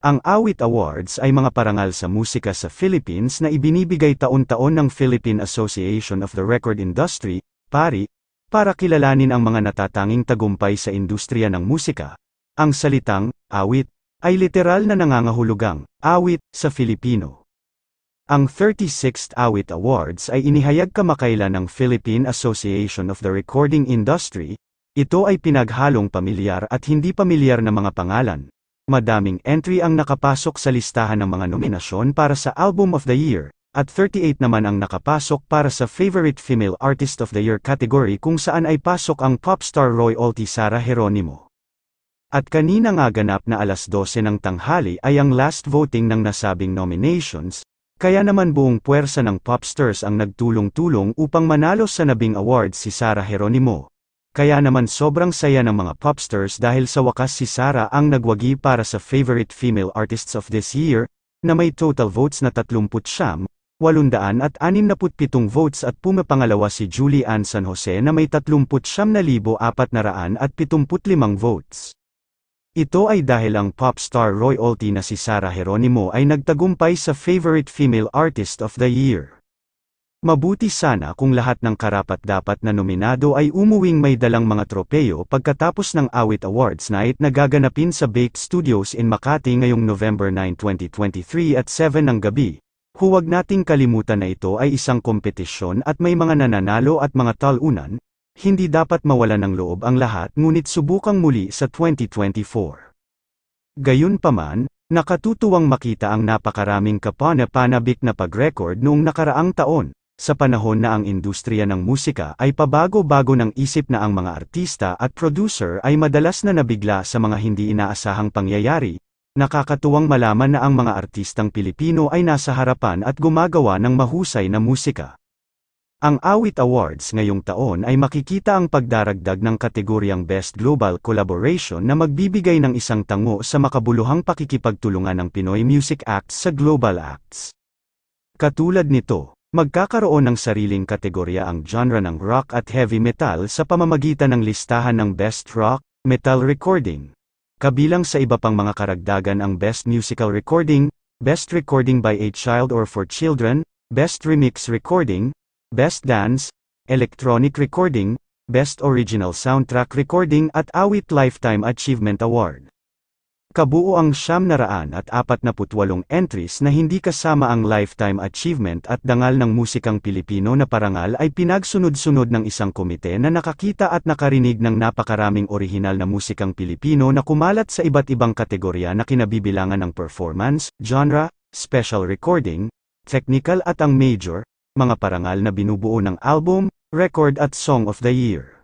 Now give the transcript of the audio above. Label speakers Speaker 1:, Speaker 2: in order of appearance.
Speaker 1: Ang Awit Awards ay mga parangal sa musika sa Philippines na ibinibigay taon-taon ng Philippine Association of the Record Industry, PARI, para kilalanin ang mga natatanging tagumpay sa industriya ng musika. Ang salitang, awit, ay literal na nangangahulugang, awit, sa Filipino. Ang 36th Awit Awards ay inihayag kamakailan ng Philippine Association of the Recording Industry, ito ay pinaghalong pamilyar at hindi pamilyar na mga pangalan, Madaming entry ang nakapasok sa listahan ng mga nominasyon para sa Album of the Year, at 38 naman ang nakapasok para sa Favorite Female Artist of the Year category kung saan ay pasok ang popstar Roy Olty Sara Geronimo. At kanina nga ganap na alas 12 ng tanghali ay ang last voting ng nasabing nominations, kaya naman buong puwersa ng popstars ang nagtulong-tulong upang manalo sa nabing award si Sara Heronimo. Kaya naman sobrang saya ng mga popstars dahil sa wakas si Sara ang nagwagi para sa Favorite Female Artists of this year, na may total votes na 39, 800 votes at pumapangalawa si Julie Ann San Jose na may 39,475 votes. Ito ay dahil ang pop star royalty na si Sara Heronimo ay nagtagumpay sa Favorite Female Artist of the Year. Mabuti sana kung lahat ng karapat-dapat na nominado ay umuwing may dalang mga tropeyo pagkatapos ng Awit Awards Night na gaganapin sa Baked Studios in Makati ngayong November 9, 2023 at 7 ng gabi. Huwag nating kalimutan na ito ay isang kompetisyon at may mga nananalo at mga talunan, hindi dapat mawala ng loob ang lahat ngunit subukang muli sa 2024. Gayunpaman, nakatutuwang makita ang napakaraming kapana-panabik na pag-record noong nakaraang taon, sa panahon na ang industriya ng musika ay pabago-bago ng isip na ang mga artista at producer ay madalas na nabigla sa mga hindi inaasahang pangyayari, nakakatuwang malaman na ang mga artistang Pilipino ay nasa harapan at gumagawa ng mahusay na musika. Ang Awit Awards ngayong taon ay makikita ang pagdaragdag ng kategoryang Best Global Collaboration na magbibigay ng isang tango sa makabuluhang pakikipagtulungan ng Pinoy Music Acts sa Global Acts. Katulad nito, Magkakaroon ng sariling kategorya ang genre ng rock at heavy metal sa pamamagitan ng listahan ng Best Rock, Metal Recording. Kabilang sa iba pang mga karagdagan ang Best Musical Recording, Best Recording by a Child or for Children, Best Remix Recording, Best Dance, Electronic Recording, Best Original Soundtrack Recording at Awit Lifetime Achievement Award. Kabuo ang siyam na raan at apat na putwalong entries na hindi kasama ang lifetime achievement at dangal ng musikang Pilipino na parangal ay pinagsunod-sunod ng isang komite na nakakita at nakarinig ng napakaraming orihinal na musikang Pilipino na kumalat sa iba't ibang kategorya na kinabibilangan ng performance, genre, special recording, technical at ang major, mga parangal na binubuo ng album, record at song of the year.